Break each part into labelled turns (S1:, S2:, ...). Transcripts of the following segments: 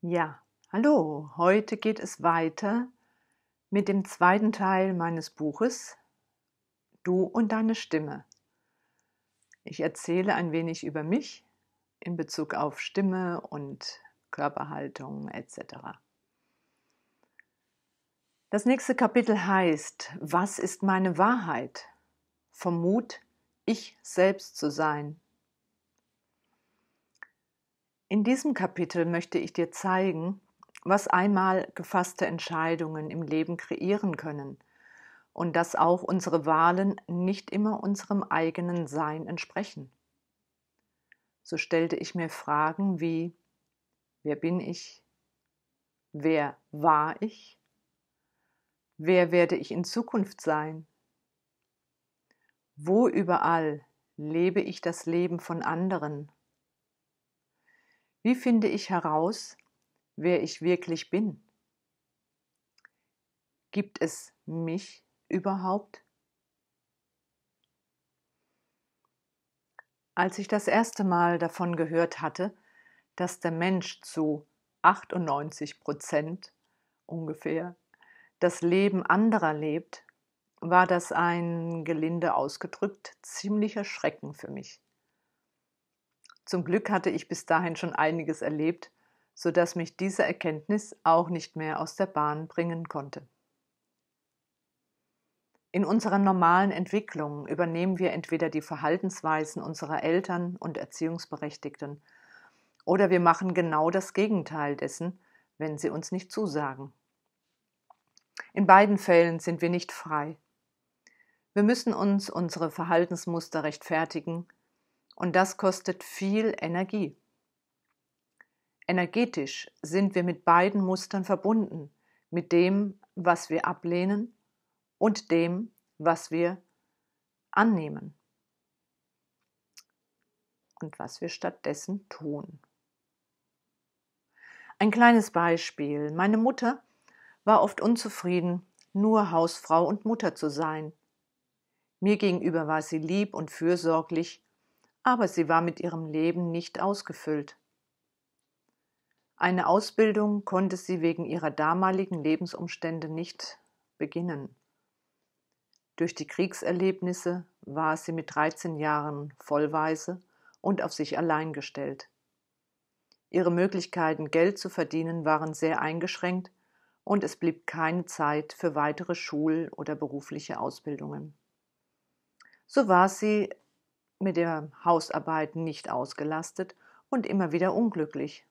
S1: Ja, hallo, heute geht es weiter mit dem zweiten Teil meines Buches Du und deine Stimme. Ich erzähle ein wenig über mich in Bezug auf Stimme und Körperhaltung etc. Das nächste Kapitel heißt Was ist meine Wahrheit? Vom Mut, ich selbst zu sein, in diesem Kapitel möchte ich dir zeigen, was einmal gefasste Entscheidungen im Leben kreieren können und dass auch unsere Wahlen nicht immer unserem eigenen Sein entsprechen. So stellte ich mir Fragen wie Wer bin ich? Wer war ich? Wer werde ich in Zukunft sein? Wo überall lebe ich das Leben von anderen? Wie finde ich heraus, wer ich wirklich bin? Gibt es mich überhaupt? Als ich das erste Mal davon gehört hatte, dass der Mensch zu 98 Prozent ungefähr das Leben anderer lebt, war das ein, gelinde ausgedrückt, ziemlicher Schrecken für mich. Zum Glück hatte ich bis dahin schon einiges erlebt, so dass mich diese Erkenntnis auch nicht mehr aus der Bahn bringen konnte. In unserer normalen Entwicklung übernehmen wir entweder die Verhaltensweisen unserer Eltern und Erziehungsberechtigten, oder wir machen genau das Gegenteil dessen, wenn sie uns nicht zusagen. In beiden Fällen sind wir nicht frei. Wir müssen uns unsere Verhaltensmuster rechtfertigen, und das kostet viel Energie. Energetisch sind wir mit beiden Mustern verbunden, mit dem, was wir ablehnen und dem, was wir annehmen und was wir stattdessen tun. Ein kleines Beispiel. Meine Mutter war oft unzufrieden, nur Hausfrau und Mutter zu sein. Mir gegenüber war sie lieb und fürsorglich, aber sie war mit ihrem Leben nicht ausgefüllt. Eine Ausbildung konnte sie wegen ihrer damaligen Lebensumstände nicht beginnen. Durch die Kriegserlebnisse war sie mit 13 Jahren vollweise und auf sich allein gestellt. Ihre Möglichkeiten, Geld zu verdienen, waren sehr eingeschränkt und es blieb keine Zeit für weitere Schul- oder berufliche Ausbildungen. So war sie mit der Hausarbeit nicht ausgelastet und immer wieder unglücklich.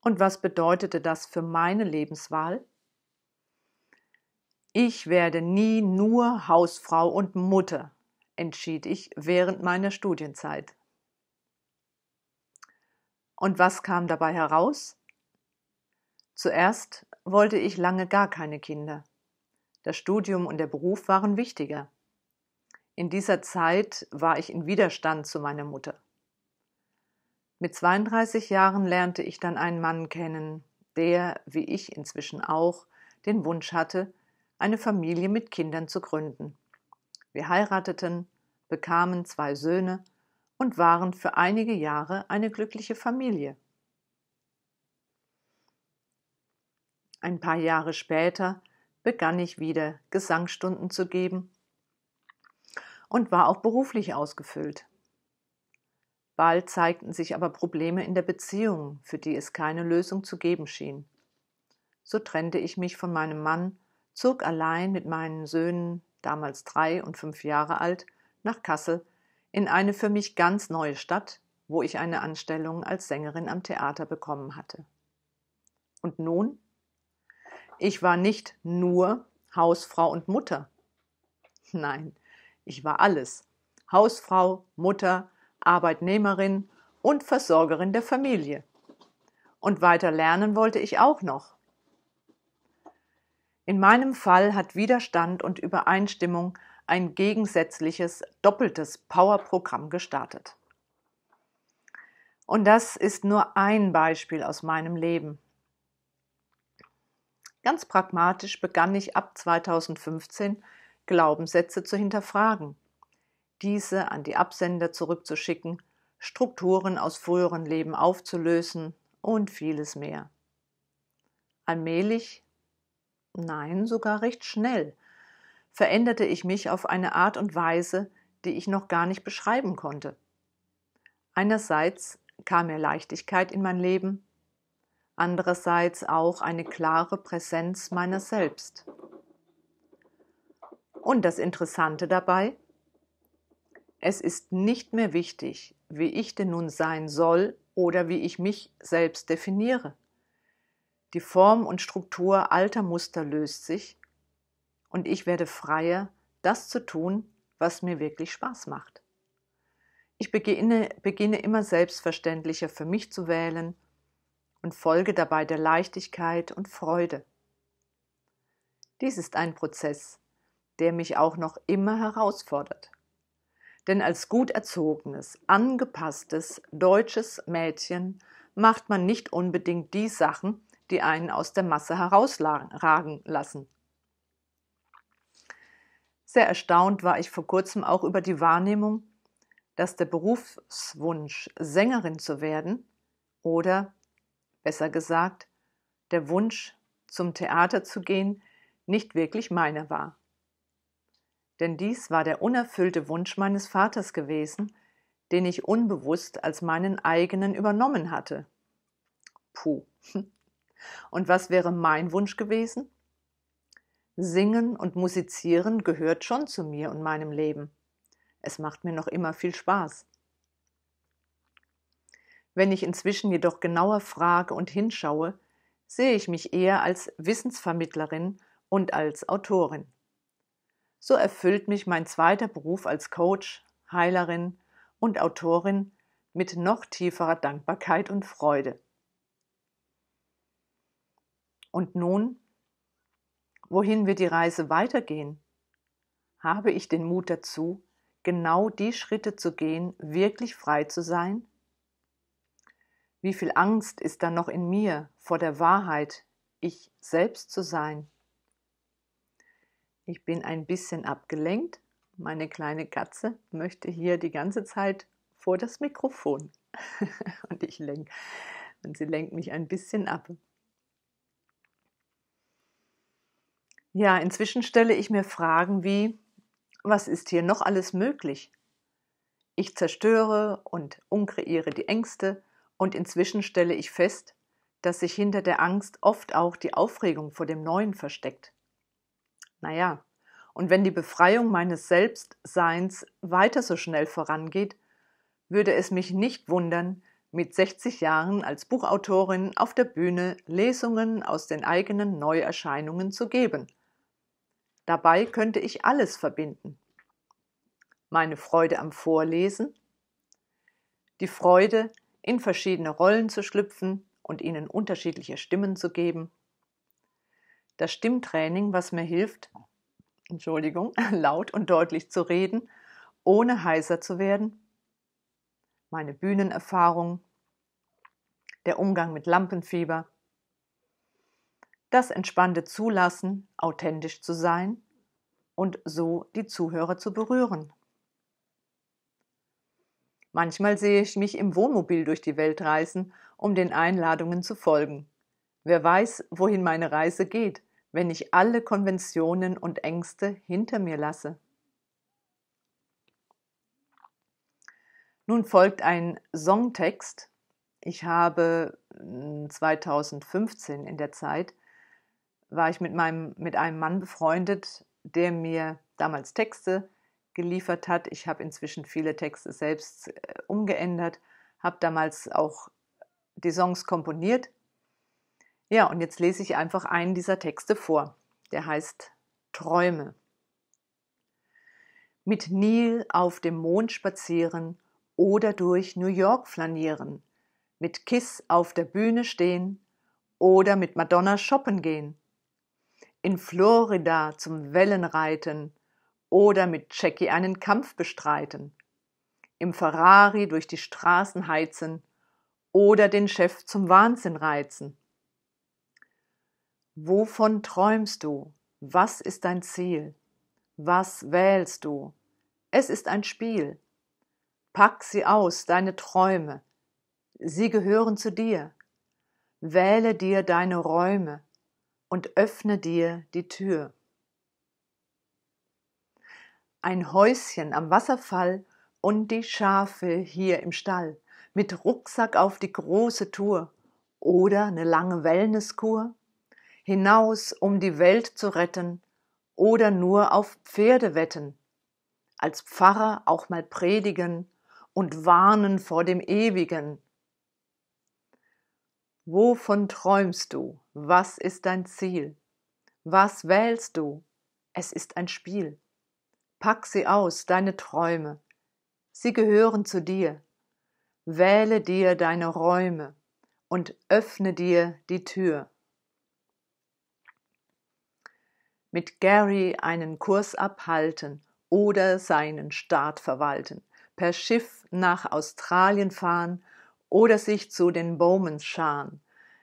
S1: Und was bedeutete das für meine Lebenswahl? Ich werde nie nur Hausfrau und Mutter, entschied ich während meiner Studienzeit. Und was kam dabei heraus? Zuerst wollte ich lange gar keine Kinder. Das Studium und der Beruf waren wichtiger. In dieser Zeit war ich in Widerstand zu meiner Mutter. Mit 32 Jahren lernte ich dann einen Mann kennen, der, wie ich inzwischen auch, den Wunsch hatte, eine Familie mit Kindern zu gründen. Wir heirateten, bekamen zwei Söhne und waren für einige Jahre eine glückliche Familie. Ein paar Jahre später begann ich wieder Gesangsstunden zu geben und war auch beruflich ausgefüllt. Bald zeigten sich aber Probleme in der Beziehung, für die es keine Lösung zu geben schien. So trennte ich mich von meinem Mann, zog allein mit meinen Söhnen, damals drei und fünf Jahre alt, nach Kassel, in eine für mich ganz neue Stadt, wo ich eine Anstellung als Sängerin am Theater bekommen hatte. Und nun? Ich war nicht nur Hausfrau und Mutter. Nein, ich war alles. Hausfrau, Mutter, Arbeitnehmerin und Versorgerin der Familie. Und weiter lernen wollte ich auch noch. In meinem Fall hat Widerstand und Übereinstimmung ein gegensätzliches, doppeltes Powerprogramm gestartet. Und das ist nur ein Beispiel aus meinem Leben. Ganz pragmatisch begann ich ab 2015 Glaubenssätze zu hinterfragen, diese an die Absender zurückzuschicken, Strukturen aus früheren Leben aufzulösen und vieles mehr. Allmählich, nein, sogar recht schnell, veränderte ich mich auf eine Art und Weise, die ich noch gar nicht beschreiben konnte. Einerseits kam mir Leichtigkeit in mein Leben, andererseits auch eine klare Präsenz meiner selbst. Und das Interessante dabei, es ist nicht mehr wichtig, wie ich denn nun sein soll oder wie ich mich selbst definiere. Die Form und Struktur alter Muster löst sich und ich werde freier, das zu tun, was mir wirklich Spaß macht. Ich beginne, beginne immer selbstverständlicher für mich zu wählen und folge dabei der Leichtigkeit und Freude. Dies ist ein Prozess, der mich auch noch immer herausfordert. Denn als gut erzogenes, angepasstes deutsches Mädchen macht man nicht unbedingt die Sachen, die einen aus der Masse herausragen lassen. Sehr erstaunt war ich vor kurzem auch über die Wahrnehmung, dass der Berufswunsch, Sängerin zu werden, oder besser gesagt, der Wunsch, zum Theater zu gehen, nicht wirklich meiner war denn dies war der unerfüllte Wunsch meines Vaters gewesen, den ich unbewusst als meinen eigenen übernommen hatte. Puh. Und was wäre mein Wunsch gewesen? Singen und Musizieren gehört schon zu mir und meinem Leben. Es macht mir noch immer viel Spaß. Wenn ich inzwischen jedoch genauer frage und hinschaue, sehe ich mich eher als Wissensvermittlerin und als Autorin so erfüllt mich mein zweiter Beruf als Coach, Heilerin und Autorin mit noch tieferer Dankbarkeit und Freude. Und nun, wohin wird die Reise weitergehen? Habe ich den Mut dazu, genau die Schritte zu gehen, wirklich frei zu sein? Wie viel Angst ist da noch in mir vor der Wahrheit, ich selbst zu sein? Ich bin ein bisschen abgelenkt. Meine kleine Katze möchte hier die ganze Zeit vor das Mikrofon. und ich lenke. und sie lenkt mich ein bisschen ab. Ja, inzwischen stelle ich mir Fragen wie was ist hier noch alles möglich? Ich zerstöre und umkreiere die Ängste und inzwischen stelle ich fest, dass sich hinter der Angst oft auch die Aufregung vor dem Neuen versteckt. Naja, und wenn die Befreiung meines Selbstseins weiter so schnell vorangeht, würde es mich nicht wundern, mit 60 Jahren als Buchautorin auf der Bühne Lesungen aus den eigenen Neuerscheinungen zu geben. Dabei könnte ich alles verbinden. Meine Freude am Vorlesen, die Freude, in verschiedene Rollen zu schlüpfen und ihnen unterschiedliche Stimmen zu geben, das Stimmtraining, was mir hilft, Entschuldigung, laut und deutlich zu reden, ohne heiser zu werden, meine Bühnenerfahrung, der Umgang mit Lampenfieber, das entspannte Zulassen, authentisch zu sein und so die Zuhörer zu berühren. Manchmal sehe ich mich im Wohnmobil durch die Welt reisen, um den Einladungen zu folgen. Wer weiß, wohin meine Reise geht, wenn ich alle Konventionen und Ängste hinter mir lasse. Nun folgt ein Songtext. Ich habe 2015 hm, in der Zeit war ich mit, meinem, mit einem Mann befreundet, der mir damals Texte geliefert hat. Ich habe inzwischen viele Texte selbst äh, umgeändert, habe damals auch die Songs komponiert ja, und jetzt lese ich einfach einen dieser Texte vor. Der heißt Träume. Mit Nil auf dem Mond spazieren oder durch New York flanieren, mit Kiss auf der Bühne stehen oder mit Madonna shoppen gehen, in Florida zum Wellen reiten oder mit Jackie einen Kampf bestreiten, im Ferrari durch die Straßen heizen oder den Chef zum Wahnsinn reizen Wovon träumst du? Was ist dein Ziel? Was wählst du? Es ist ein Spiel. Pack sie aus, deine Träume. Sie gehören zu dir. Wähle dir deine Räume und öffne dir die Tür. Ein Häuschen am Wasserfall und die Schafe hier im Stall, mit Rucksack auf die große Tour oder eine lange Wellnesskur hinaus, um die Welt zu retten oder nur auf Pferde wetten, als Pfarrer auch mal predigen und warnen vor dem Ewigen. Wovon träumst du? Was ist dein Ziel? Was wählst du? Es ist ein Spiel. Pack sie aus, deine Träume. Sie gehören zu dir. Wähle dir deine Räume und öffne dir die Tür. mit Gary einen Kurs abhalten oder seinen Staat verwalten, per Schiff nach Australien fahren oder sich zu den Bowmans scharen,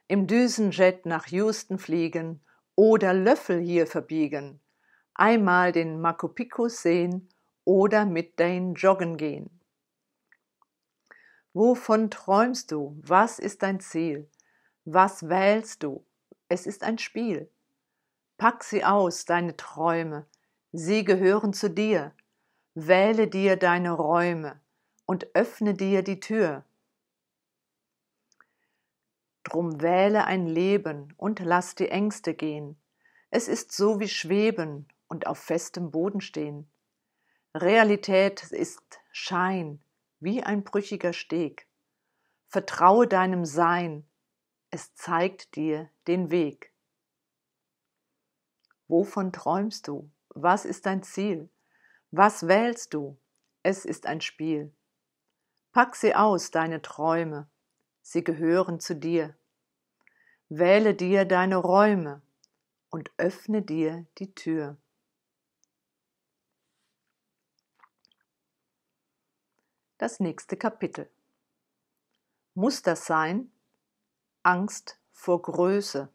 S1: im Düsenjet nach Houston fliegen oder Löffel hier verbiegen, einmal den Makopico sehen oder mit Dane joggen gehen. Wovon träumst du? Was ist dein Ziel? Was wählst du? Es ist ein Spiel. Pack sie aus, deine Träume, sie gehören zu dir. Wähle dir deine Räume und öffne dir die Tür. Drum wähle ein Leben und lass die Ängste gehen. Es ist so wie Schweben und auf festem Boden stehen. Realität ist Schein, wie ein brüchiger Steg. Vertraue deinem Sein, es zeigt dir den Weg. Wovon träumst du? Was ist dein Ziel? Was wählst du? Es ist ein Spiel. Pack sie aus, deine Träume, sie gehören zu dir. Wähle dir deine Räume und öffne dir die Tür. Das nächste Kapitel. Muss das sein? Angst vor Größe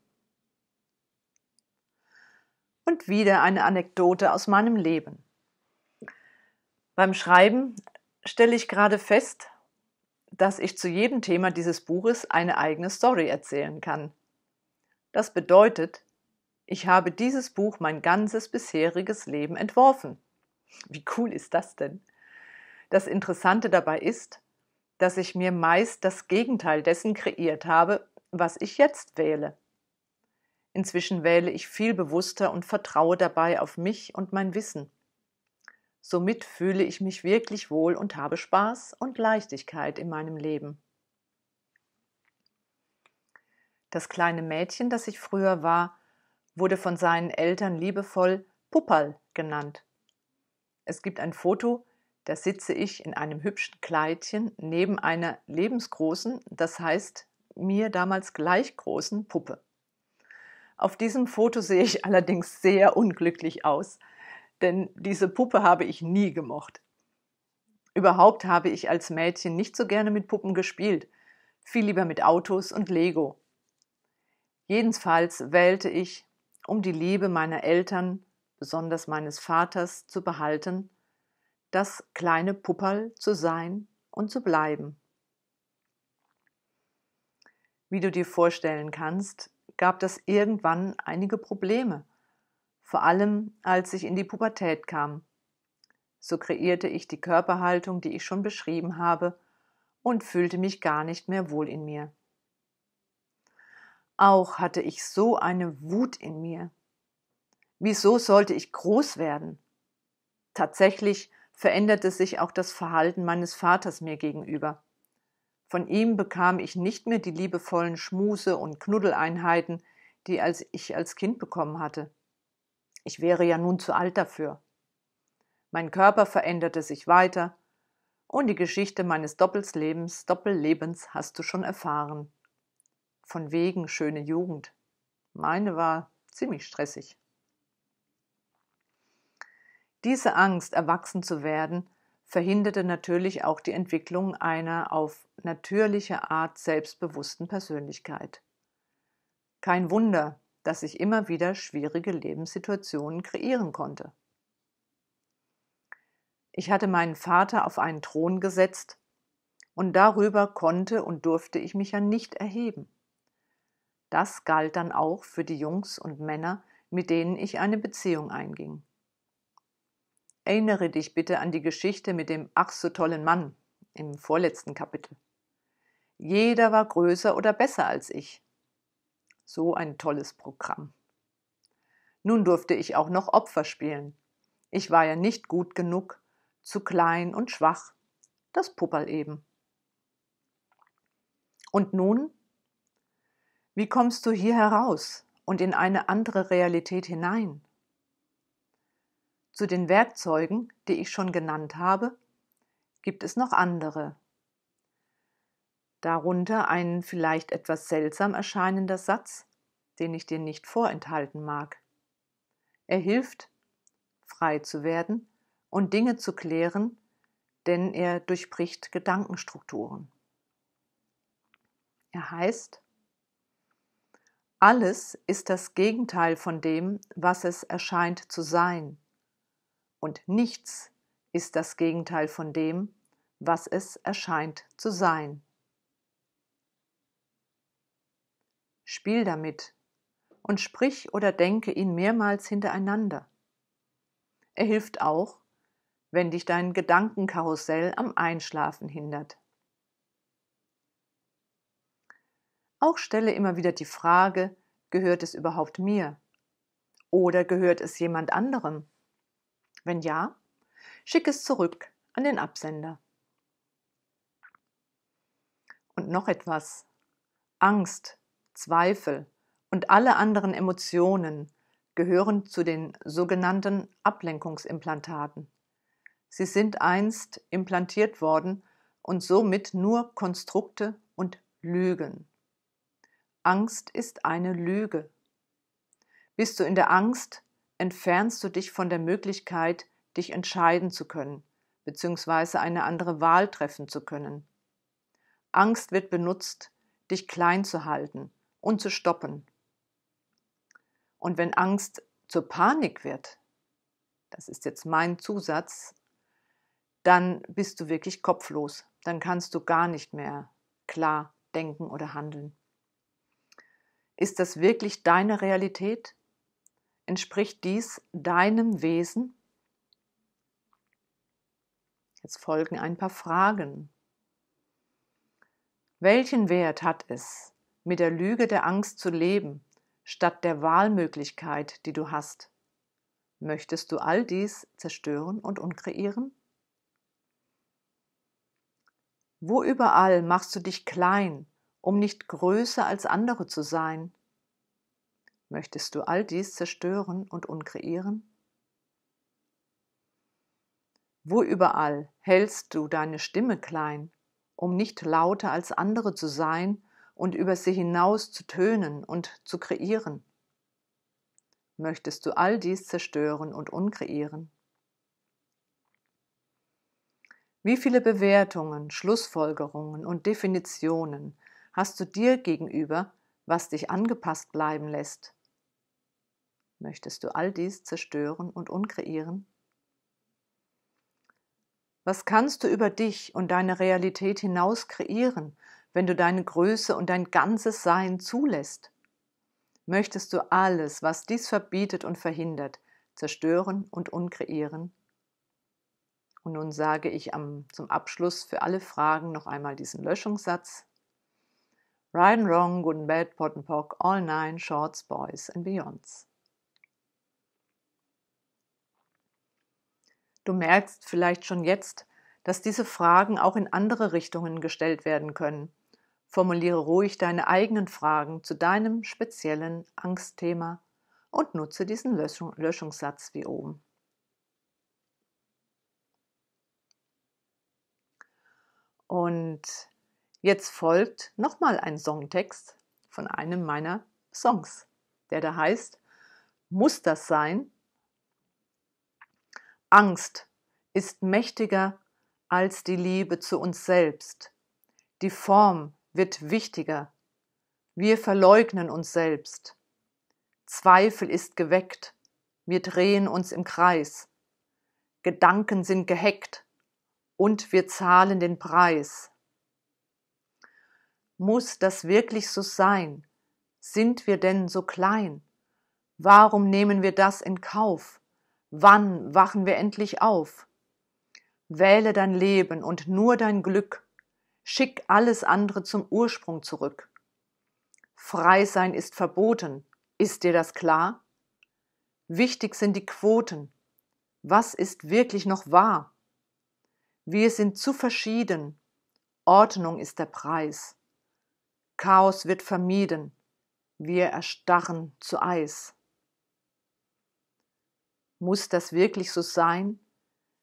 S1: und wieder eine Anekdote aus meinem Leben. Beim Schreiben stelle ich gerade fest, dass ich zu jedem Thema dieses Buches eine eigene Story erzählen kann. Das bedeutet, ich habe dieses Buch mein ganzes bisheriges Leben entworfen. Wie cool ist das denn? Das Interessante dabei ist, dass ich mir meist das Gegenteil dessen kreiert habe, was ich jetzt wähle. Inzwischen wähle ich viel bewusster und vertraue dabei auf mich und mein Wissen. Somit fühle ich mich wirklich wohl und habe Spaß und Leichtigkeit in meinem Leben. Das kleine Mädchen, das ich früher war, wurde von seinen Eltern liebevoll Puppal genannt. Es gibt ein Foto, da sitze ich in einem hübschen Kleidchen neben einer lebensgroßen, das heißt mir damals gleich großen Puppe. Auf diesem Foto sehe ich allerdings sehr unglücklich aus, denn diese Puppe habe ich nie gemocht. Überhaupt habe ich als Mädchen nicht so gerne mit Puppen gespielt, viel lieber mit Autos und Lego. Jedenfalls wählte ich, um die Liebe meiner Eltern, besonders meines Vaters, zu behalten, das kleine Pupperl zu sein und zu bleiben. Wie du dir vorstellen kannst, gab das irgendwann einige Probleme, vor allem als ich in die Pubertät kam. So kreierte ich die Körperhaltung, die ich schon beschrieben habe, und fühlte mich gar nicht mehr wohl in mir. Auch hatte ich so eine Wut in mir. Wieso sollte ich groß werden? Tatsächlich veränderte sich auch das Verhalten meines Vaters mir gegenüber. Von ihm bekam ich nicht mehr die liebevollen Schmuse und Knuddeleinheiten, die als ich als Kind bekommen hatte. Ich wäre ja nun zu alt dafür. Mein Körper veränderte sich weiter, und die Geschichte meines Doppellebens, Doppellebens hast du schon erfahren. Von wegen schöne Jugend. Meine war ziemlich stressig. Diese Angst, erwachsen zu werden, verhinderte natürlich auch die Entwicklung einer auf natürliche Art selbstbewussten Persönlichkeit. Kein Wunder, dass ich immer wieder schwierige Lebenssituationen kreieren konnte. Ich hatte meinen Vater auf einen Thron gesetzt, und darüber konnte und durfte ich mich ja nicht erheben. Das galt dann auch für die Jungs und Männer, mit denen ich eine Beziehung einging. Erinnere dich bitte an die Geschichte mit dem ach so tollen Mann im vorletzten Kapitel. Jeder war größer oder besser als ich. So ein tolles Programm. Nun durfte ich auch noch Opfer spielen. Ich war ja nicht gut genug, zu klein und schwach. Das Pupperl eben. Und nun? Wie kommst du hier heraus und in eine andere Realität hinein? Zu den Werkzeugen, die ich schon genannt habe, gibt es noch andere. Darunter ein vielleicht etwas seltsam erscheinender Satz, den ich dir nicht vorenthalten mag. Er hilft, frei zu werden und Dinge zu klären, denn er durchbricht Gedankenstrukturen. Er heißt, alles ist das Gegenteil von dem, was es erscheint zu sein und nichts ist das Gegenteil von dem, was es erscheint zu sein. Spiel damit und sprich oder denke ihn mehrmals hintereinander. Er hilft auch, wenn dich dein Gedankenkarussell am Einschlafen hindert. Auch stelle immer wieder die Frage, gehört es überhaupt mir? Oder gehört es jemand anderem? Wenn ja, schick es zurück an den Absender. Und noch etwas. Angst, Zweifel und alle anderen Emotionen gehören zu den sogenannten Ablenkungsimplantaten. Sie sind einst implantiert worden und somit nur Konstrukte und Lügen. Angst ist eine Lüge. Bist du in der Angst, entfernst du dich von der Möglichkeit, dich entscheiden zu können, beziehungsweise eine andere Wahl treffen zu können. Angst wird benutzt, dich klein zu halten und zu stoppen. Und wenn Angst zur Panik wird, das ist jetzt mein Zusatz, dann bist du wirklich kopflos, dann kannst du gar nicht mehr klar denken oder handeln. Ist das wirklich deine Realität? Entspricht dies deinem Wesen? Jetzt folgen ein paar Fragen. Welchen Wert hat es, mit der Lüge der Angst zu leben, statt der Wahlmöglichkeit, die du hast? Möchtest du all dies zerstören und unkreieren? Wo überall machst du dich klein, um nicht größer als andere zu sein? Möchtest du all dies zerstören und unkreieren? Wo überall hältst du deine Stimme klein, um nicht lauter als andere zu sein und über sie hinaus zu tönen und zu kreieren? Möchtest du all dies zerstören und unkreieren? Wie viele Bewertungen, Schlussfolgerungen und Definitionen hast du dir gegenüber, was dich angepasst bleiben lässt? Möchtest du all dies zerstören und unkreieren? Was kannst du über dich und deine Realität hinaus kreieren, wenn du deine Größe und dein ganzes Sein zulässt? Möchtest du alles, was dies verbietet und verhindert, zerstören und unkreieren? Und nun sage ich am, zum Abschluss für alle Fragen noch einmal diesen Löschungssatz. Right and wrong, good and bad, pot and pock, all nine, shorts, boys and beyonds. Du merkst vielleicht schon jetzt, dass diese Fragen auch in andere Richtungen gestellt werden können. Formuliere ruhig deine eigenen Fragen zu deinem speziellen Angstthema und nutze diesen Löschung, Löschungssatz wie oben. Und jetzt folgt nochmal ein Songtext von einem meiner Songs, der da heißt, muss das sein? Angst ist mächtiger als die Liebe zu uns selbst. Die Form wird wichtiger. Wir verleugnen uns selbst. Zweifel ist geweckt. Wir drehen uns im Kreis. Gedanken sind gehackt und wir zahlen den Preis. Muss das wirklich so sein? Sind wir denn so klein? Warum nehmen wir das in Kauf? Wann wachen wir endlich auf? Wähle dein Leben und nur dein Glück. Schick alles andere zum Ursprung zurück. Frei sein ist verboten. Ist dir das klar? Wichtig sind die Quoten. Was ist wirklich noch wahr? Wir sind zu verschieden. Ordnung ist der Preis. Chaos wird vermieden. Wir erstarren zu Eis. Muss das wirklich so sein?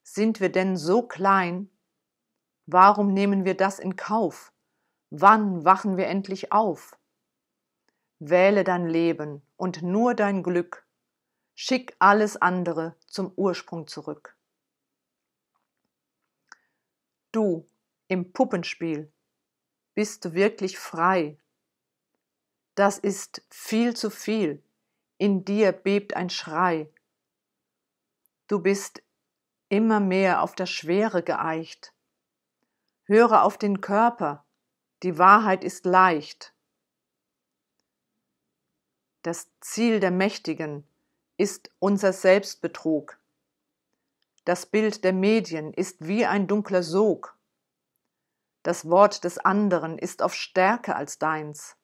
S1: Sind wir denn so klein? Warum nehmen wir das in Kauf? Wann wachen wir endlich auf? Wähle dein Leben und nur dein Glück. Schick alles andere zum Ursprung zurück. Du im Puppenspiel bist du wirklich frei. Das ist viel zu viel. In dir bebt ein Schrei. Du bist immer mehr auf das Schwere geeicht. Höre auf den Körper, die Wahrheit ist leicht. Das Ziel der Mächtigen ist unser Selbstbetrug. Das Bild der Medien ist wie ein dunkler Sog. Das Wort des anderen ist oft stärker als deins.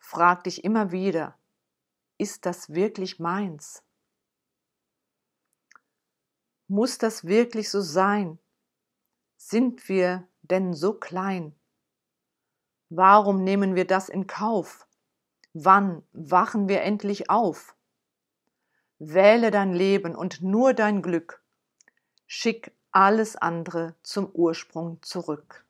S1: Frag dich immer wieder, ist das wirklich meins? Muss das wirklich so sein? Sind wir denn so klein? Warum nehmen wir das in Kauf? Wann wachen wir endlich auf? Wähle dein Leben und nur dein Glück. Schick alles andere zum Ursprung zurück.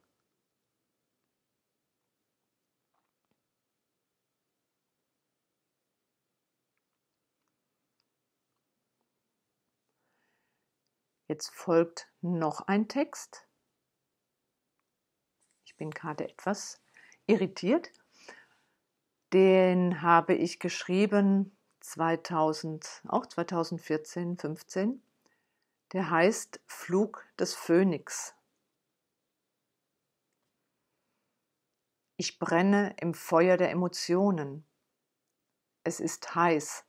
S1: Jetzt folgt noch ein Text. Ich bin gerade etwas irritiert. Den habe ich geschrieben 2000, auch 2014, 15. Der heißt Flug des Phönix. Ich brenne im Feuer der Emotionen. Es ist heiß.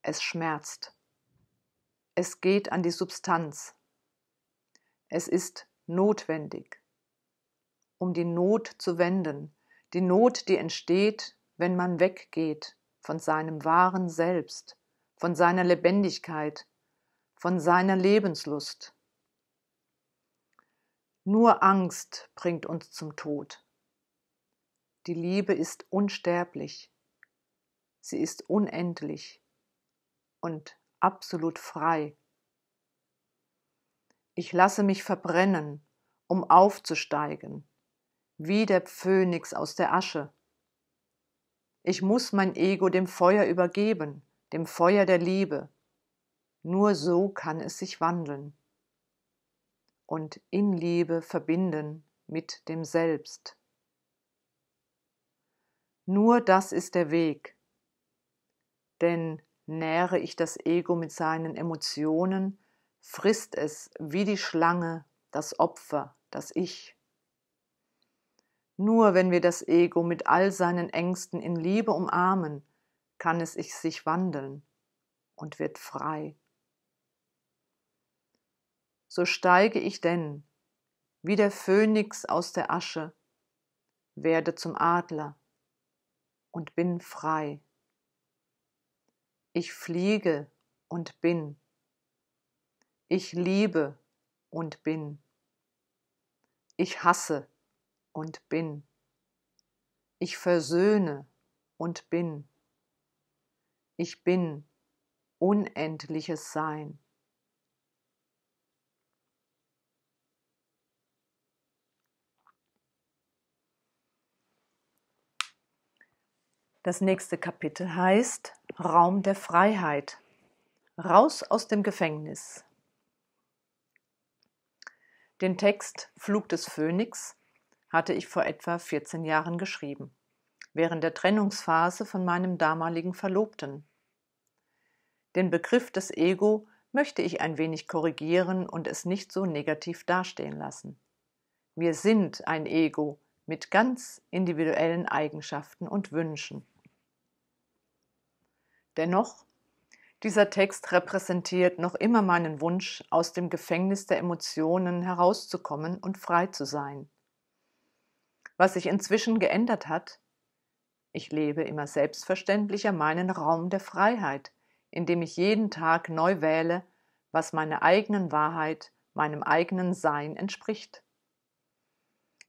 S1: Es schmerzt. Es geht an die Substanz. Es ist notwendig, um die Not zu wenden, die Not, die entsteht, wenn man weggeht von seinem wahren Selbst, von seiner Lebendigkeit, von seiner Lebenslust. Nur Angst bringt uns zum Tod. Die Liebe ist unsterblich, sie ist unendlich und absolut frei. Ich lasse mich verbrennen, um aufzusteigen, wie der Phönix aus der Asche. Ich muss mein Ego dem Feuer übergeben, dem Feuer der Liebe. Nur so kann es sich wandeln und in Liebe verbinden mit dem Selbst. Nur das ist der Weg, denn nähre ich das Ego mit seinen Emotionen, frisst es wie die Schlange das Opfer, das Ich. Nur wenn wir das Ego mit all seinen Ängsten in Liebe umarmen, kann es sich wandeln und wird frei. So steige ich denn, wie der Phönix aus der Asche, werde zum Adler und bin frei. Ich fliege und bin. Ich liebe und bin. Ich hasse und bin. Ich versöhne und bin. Ich bin unendliches Sein. Das nächste Kapitel heißt Raum der Freiheit. Raus aus dem Gefängnis. Den Text Flug des Phönix hatte ich vor etwa 14 Jahren geschrieben, während der Trennungsphase von meinem damaligen Verlobten. Den Begriff des Ego möchte ich ein wenig korrigieren und es nicht so negativ dastehen lassen. Wir sind ein Ego mit ganz individuellen Eigenschaften und Wünschen. Dennoch, dieser Text repräsentiert noch immer meinen Wunsch, aus dem Gefängnis der Emotionen herauszukommen und frei zu sein. Was sich inzwischen geändert hat, ich lebe immer selbstverständlicher meinen Raum der Freiheit, indem ich jeden Tag neu wähle, was meiner eigenen Wahrheit, meinem eigenen Sein entspricht.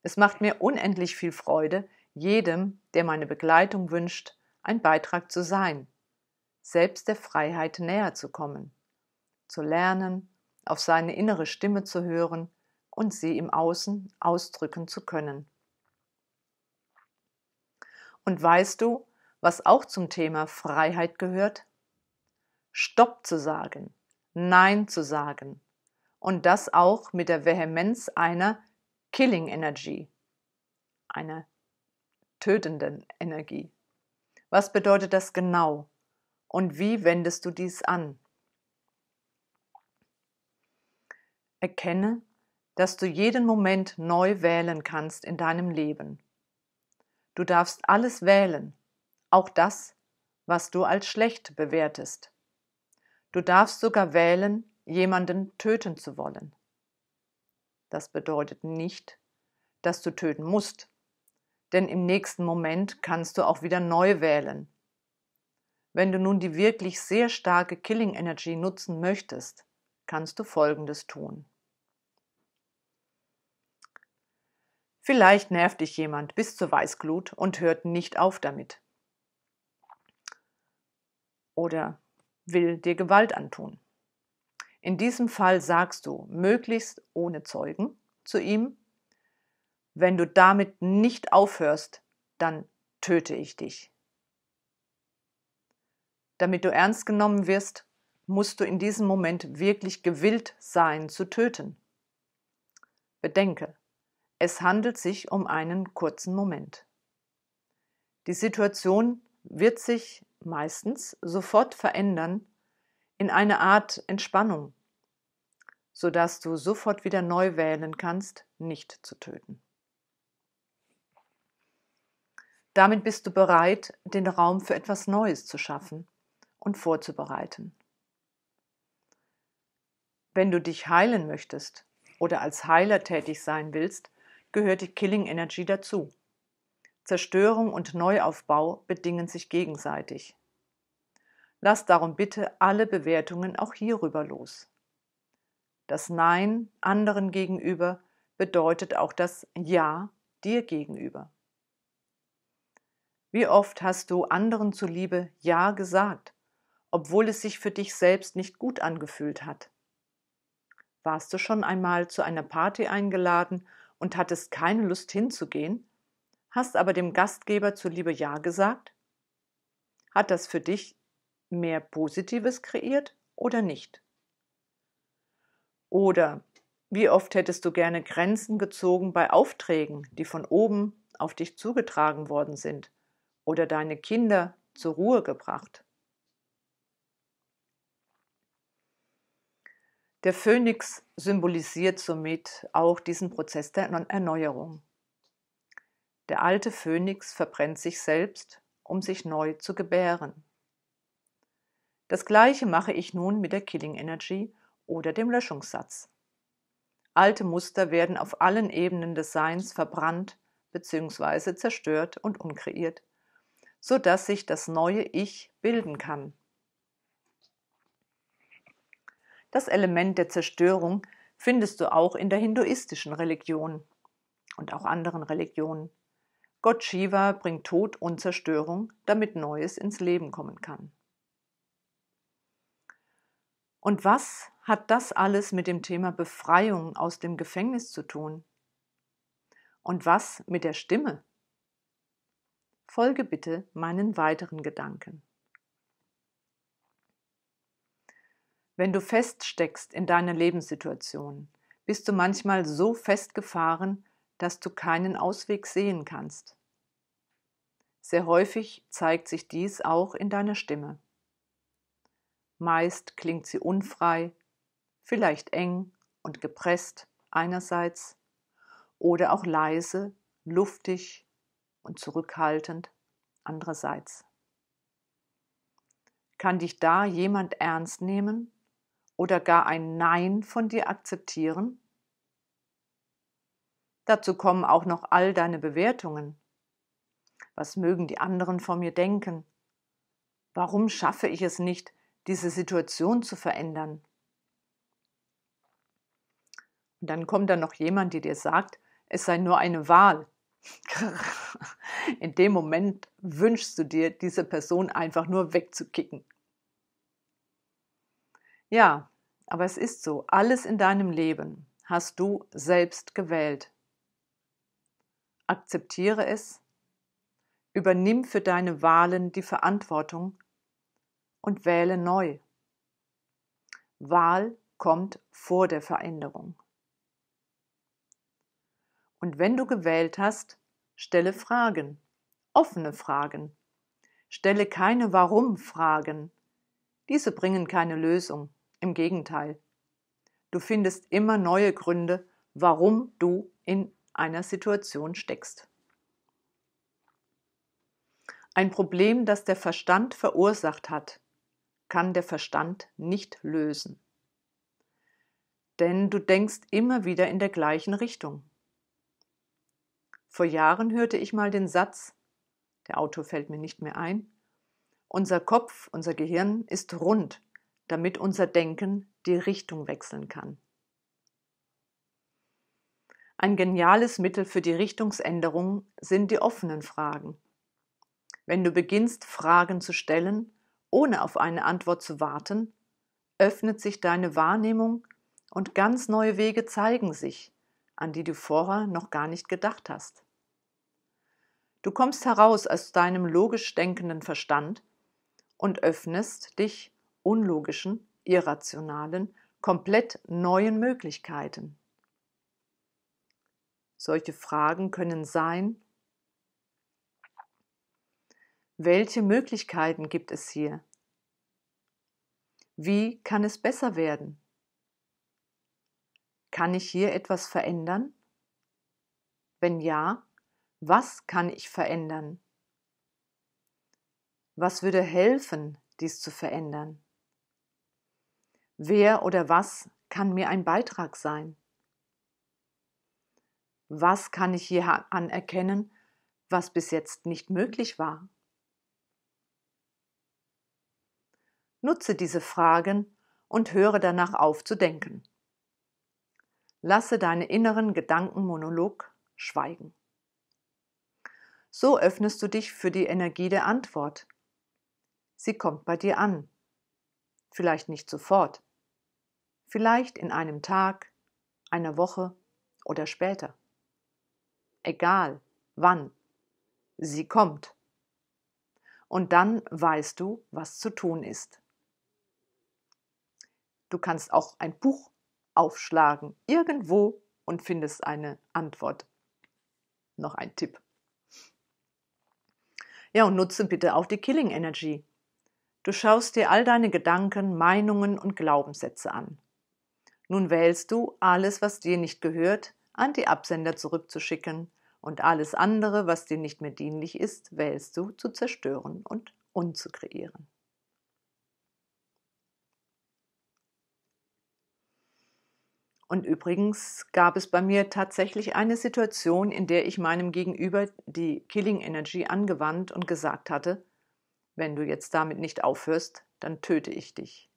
S1: Es macht mir unendlich viel Freude, jedem, der meine Begleitung wünscht, ein Beitrag zu sein selbst der Freiheit näher zu kommen, zu lernen, auf seine innere Stimme zu hören und sie im Außen ausdrücken zu können. Und weißt du, was auch zum Thema Freiheit gehört? Stopp zu sagen, Nein zu sagen. Und das auch mit der Vehemenz einer Killing Energy, einer tötenden Energie. Was bedeutet das genau? und wie wendest du dies an? Erkenne, dass du jeden Moment neu wählen kannst in deinem Leben. Du darfst alles wählen, auch das, was du als schlecht bewertest. Du darfst sogar wählen, jemanden töten zu wollen. Das bedeutet nicht, dass du töten musst, denn im nächsten Moment kannst du auch wieder neu wählen, wenn du nun die wirklich sehr starke Killing Energy nutzen möchtest, kannst du Folgendes tun. Vielleicht nervt dich jemand bis zur Weißglut und hört nicht auf damit. Oder will dir Gewalt antun. In diesem Fall sagst du, möglichst ohne Zeugen, zu ihm, wenn du damit nicht aufhörst, dann töte ich dich. Damit du ernst genommen wirst, musst du in diesem Moment wirklich gewillt sein zu töten. Bedenke, es handelt sich um einen kurzen Moment. Die Situation wird sich meistens sofort verändern in eine Art Entspannung, sodass du sofort wieder neu wählen kannst, nicht zu töten. Damit bist du bereit, den Raum für etwas Neues zu schaffen – und vorzubereiten. Wenn du dich heilen möchtest oder als Heiler tätig sein willst, gehört die Killing Energy dazu. Zerstörung und Neuaufbau bedingen sich gegenseitig. Lass darum bitte alle Bewertungen auch hierüber los. Das Nein anderen gegenüber bedeutet auch das Ja dir gegenüber. Wie oft hast du anderen zuliebe Ja gesagt obwohl es sich für dich selbst nicht gut angefühlt hat. Warst du schon einmal zu einer Party eingeladen und hattest keine Lust hinzugehen, hast aber dem Gastgeber zuliebe Ja gesagt? Hat das für dich mehr Positives kreiert oder nicht? Oder wie oft hättest du gerne Grenzen gezogen bei Aufträgen, die von oben auf dich zugetragen worden sind oder deine Kinder zur Ruhe gebracht? Der Phönix symbolisiert somit auch diesen Prozess der Erneuerung. Der alte Phönix verbrennt sich selbst, um sich neu zu gebären. Das gleiche mache ich nun mit der Killing Energy oder dem Löschungssatz. Alte Muster werden auf allen Ebenen des Seins verbrannt bzw. zerstört und unkreiert, sodass sich das neue Ich bilden kann. Das Element der Zerstörung findest du auch in der hinduistischen Religion und auch anderen Religionen. Gott Shiva bringt Tod und Zerstörung, damit Neues ins Leben kommen kann. Und was hat das alles mit dem Thema Befreiung aus dem Gefängnis zu tun? Und was mit der Stimme? Folge bitte meinen weiteren Gedanken. Wenn du feststeckst in deiner Lebenssituation, bist du manchmal so festgefahren, dass du keinen Ausweg sehen kannst. Sehr häufig zeigt sich dies auch in deiner Stimme. Meist klingt sie unfrei, vielleicht eng und gepresst einerseits oder auch leise, luftig und zurückhaltend andererseits. Kann dich da jemand ernst nehmen? oder gar ein Nein von dir akzeptieren? Dazu kommen auch noch all deine Bewertungen. Was mögen die anderen von mir denken? Warum schaffe ich es nicht, diese Situation zu verändern? Und dann kommt da noch jemand, der dir sagt, es sei nur eine Wahl. In dem Moment wünschst du dir, diese Person einfach nur wegzukicken. Ja, aber es ist so, alles in deinem Leben hast du selbst gewählt. Akzeptiere es, übernimm für deine Wahlen die Verantwortung und wähle neu. Wahl kommt vor der Veränderung. Und wenn du gewählt hast, stelle Fragen, offene Fragen. Stelle keine Warum-Fragen. Diese bringen keine Lösung. Im Gegenteil. Du findest immer neue Gründe, warum du in einer Situation steckst. Ein Problem, das der Verstand verursacht hat, kann der Verstand nicht lösen. Denn du denkst immer wieder in der gleichen Richtung. Vor Jahren hörte ich mal den Satz, der Autor fällt mir nicht mehr ein, unser Kopf, unser Gehirn ist rund, damit unser Denken die Richtung wechseln kann. Ein geniales Mittel für die Richtungsänderung sind die offenen Fragen. Wenn du beginnst, Fragen zu stellen, ohne auf eine Antwort zu warten, öffnet sich deine Wahrnehmung und ganz neue Wege zeigen sich, an die du vorher noch gar nicht gedacht hast. Du kommst heraus aus deinem logisch denkenden Verstand und öffnest dich unlogischen, irrationalen, komplett neuen Möglichkeiten? Solche Fragen können sein, welche Möglichkeiten gibt es hier? Wie kann es besser werden? Kann ich hier etwas verändern? Wenn ja, was kann ich verändern? Was würde helfen, dies zu verändern? Wer oder was kann mir ein Beitrag sein? Was kann ich hier anerkennen, was bis jetzt nicht möglich war? Nutze diese Fragen und höre danach auf zu denken. Lasse deine inneren Gedankenmonolog schweigen. So öffnest du dich für die Energie der Antwort. Sie kommt bei dir an. Vielleicht nicht sofort, vielleicht in einem Tag, einer Woche oder später. Egal wann, sie kommt. Und dann weißt du, was zu tun ist. Du kannst auch ein Buch aufschlagen, irgendwo, und findest eine Antwort. Noch ein Tipp. Ja, und nutze bitte auch die Killing Energy. Du schaust dir all deine Gedanken, Meinungen und Glaubenssätze an. Nun wählst du, alles, was dir nicht gehört, an die Absender zurückzuschicken und alles andere, was dir nicht mehr dienlich ist, wählst du zu zerstören und unzukreieren. Und übrigens gab es bei mir tatsächlich eine Situation, in der ich meinem Gegenüber die Killing Energy angewandt und gesagt hatte, wenn du jetzt damit nicht aufhörst, dann töte ich dich.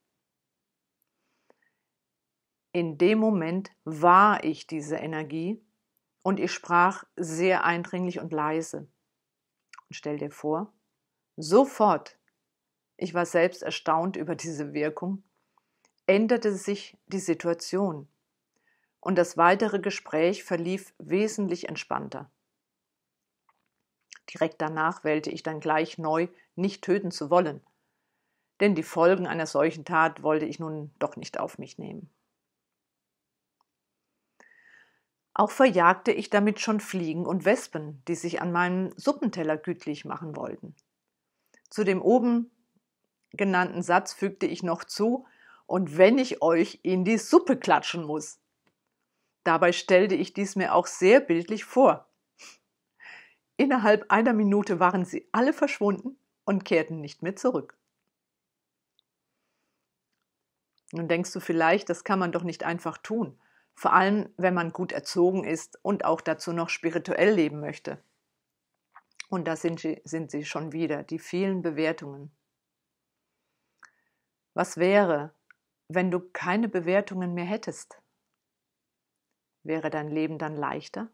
S1: In dem Moment war ich diese Energie und ich sprach sehr eindringlich und leise. Und stell dir vor, sofort, ich war selbst erstaunt über diese Wirkung, änderte sich die Situation und das weitere Gespräch verlief wesentlich entspannter. Direkt danach wählte ich dann gleich neu, nicht töten zu wollen, denn die Folgen einer solchen Tat wollte ich nun doch nicht auf mich nehmen. Auch verjagte ich damit schon Fliegen und Wespen, die sich an meinem Suppenteller gütlich machen wollten. Zu dem oben genannten Satz fügte ich noch zu, und wenn ich euch in die Suppe klatschen muss. Dabei stellte ich dies mir auch sehr bildlich vor. Innerhalb einer Minute waren sie alle verschwunden und kehrten nicht mehr zurück. Nun denkst du vielleicht, das kann man doch nicht einfach tun vor allem wenn man gut erzogen ist und auch dazu noch spirituell leben möchte. Und da sind sie, sind sie schon wieder, die vielen Bewertungen. Was wäre, wenn du keine Bewertungen mehr hättest? Wäre dein Leben dann leichter?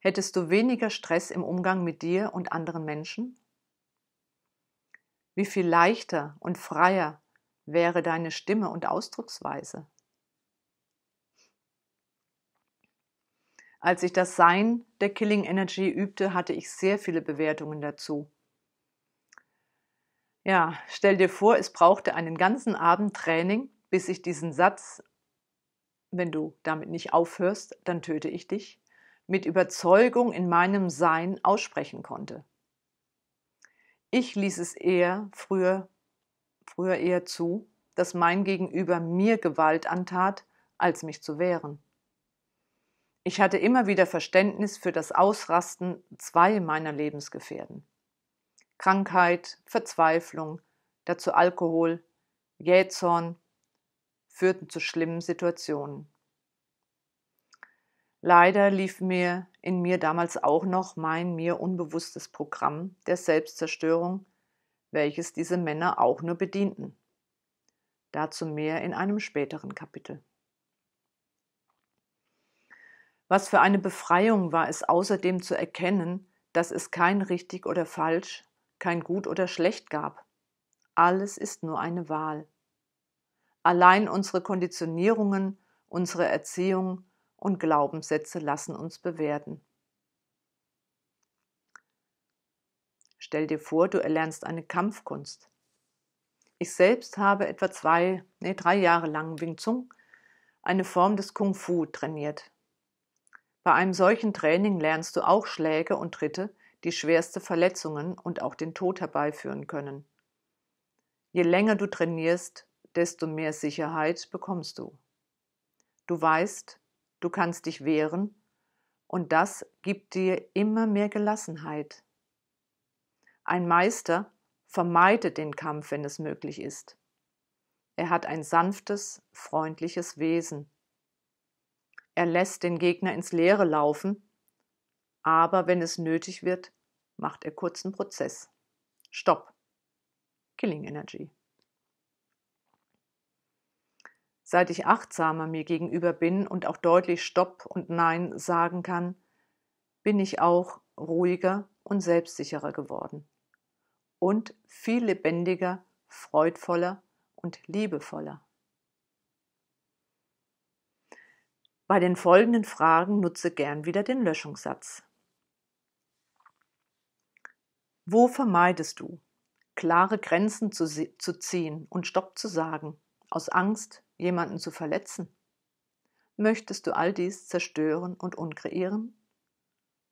S1: Hättest du weniger Stress im Umgang mit dir und anderen Menschen? Wie viel leichter und freier wäre deine Stimme und Ausdrucksweise? Als ich das Sein der Killing Energy übte, hatte ich sehr viele Bewertungen dazu. Ja, stell dir vor, es brauchte einen ganzen Abend Training, bis ich diesen Satz, wenn du damit nicht aufhörst, dann töte ich dich, mit Überzeugung in meinem Sein aussprechen konnte. Ich ließ es eher früher, früher eher zu, dass mein Gegenüber mir Gewalt antat, als mich zu wehren. Ich hatte immer wieder Verständnis für das Ausrasten zwei meiner Lebensgefährden. Krankheit, Verzweiflung, dazu Alkohol, Jähzorn führten zu schlimmen Situationen. Leider lief mir in mir damals auch noch mein mir unbewusstes Programm der Selbstzerstörung, welches diese Männer auch nur bedienten. Dazu mehr in einem späteren Kapitel. Was für eine Befreiung war es außerdem zu erkennen, dass es kein richtig oder falsch, kein gut oder schlecht gab. Alles ist nur eine Wahl. Allein unsere Konditionierungen, unsere Erziehung und Glaubenssätze lassen uns bewerten. Stell dir vor, du erlernst eine Kampfkunst. Ich selbst habe etwa zwei, nee, drei Jahre lang Wing Chun, eine Form des Kung Fu, trainiert. Bei einem solchen Training lernst du auch Schläge und Tritte, die schwerste Verletzungen und auch den Tod herbeiführen können. Je länger du trainierst, desto mehr Sicherheit bekommst du. Du weißt, du kannst dich wehren und das gibt dir immer mehr Gelassenheit. Ein Meister vermeidet den Kampf, wenn es möglich ist. Er hat ein sanftes, freundliches Wesen. Er lässt den Gegner ins Leere laufen, aber wenn es nötig wird, macht er kurzen Prozess. Stopp. Killing Energy. Seit ich achtsamer mir gegenüber bin und auch deutlich Stopp und Nein sagen kann, bin ich auch ruhiger und selbstsicherer geworden und viel lebendiger, freudvoller und liebevoller. Bei den folgenden Fragen nutze gern wieder den Löschungssatz. Wo vermeidest du, klare Grenzen zu, zu ziehen und Stopp zu sagen, aus Angst, jemanden zu verletzen? Möchtest du all dies zerstören und unkreieren?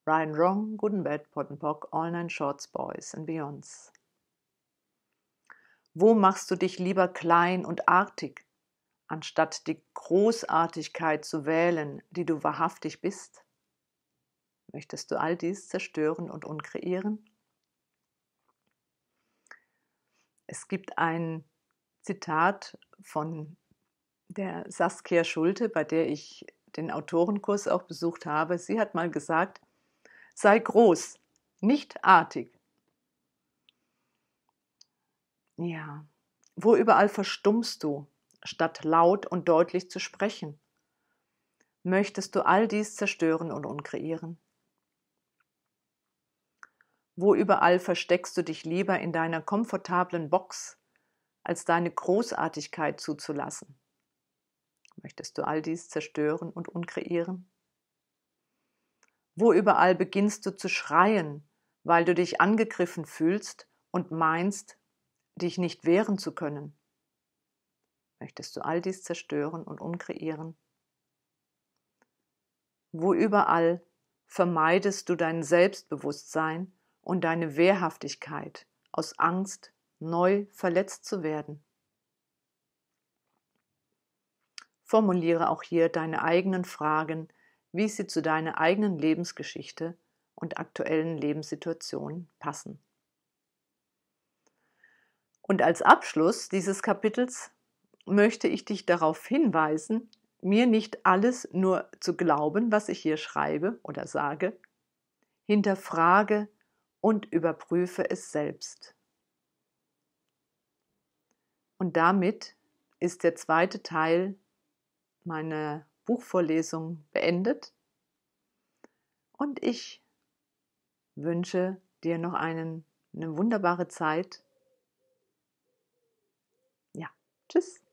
S1: Ryan Wrong, Good and Bad, Pot and Pock, All Nine Shorts, Boys and Beyonds. Wo machst du dich lieber klein und artig, anstatt die Großartigkeit zu wählen, die du wahrhaftig bist? Möchtest du all dies zerstören und unkreieren? Es gibt ein Zitat von der Saskia Schulte, bei der ich den Autorenkurs auch besucht habe. Sie hat mal gesagt, sei groß, nicht artig. Ja, wo überall verstummst du, statt laut und deutlich zu sprechen? Möchtest du all dies zerstören und unkreieren? Wo überall versteckst du dich lieber in deiner komfortablen Box, als deine Großartigkeit zuzulassen? Möchtest du all dies zerstören und unkreieren? Wo überall beginnst du zu schreien, weil du dich angegriffen fühlst und meinst, dich nicht wehren zu können? Möchtest du all dies zerstören und umkreieren? Wo überall vermeidest du dein Selbstbewusstsein und deine Wehrhaftigkeit aus Angst, neu verletzt zu werden? Formuliere auch hier deine eigenen Fragen, wie sie zu deiner eigenen Lebensgeschichte und aktuellen Lebenssituation passen. Und als Abschluss dieses Kapitels möchte ich dich darauf hinweisen, mir nicht alles nur zu glauben, was ich hier schreibe oder sage, hinterfrage und überprüfe es selbst. Und damit ist der zweite Teil meiner Buchvorlesung beendet und ich wünsche dir noch einen, eine wunderbare Zeit. Ja, tschüss.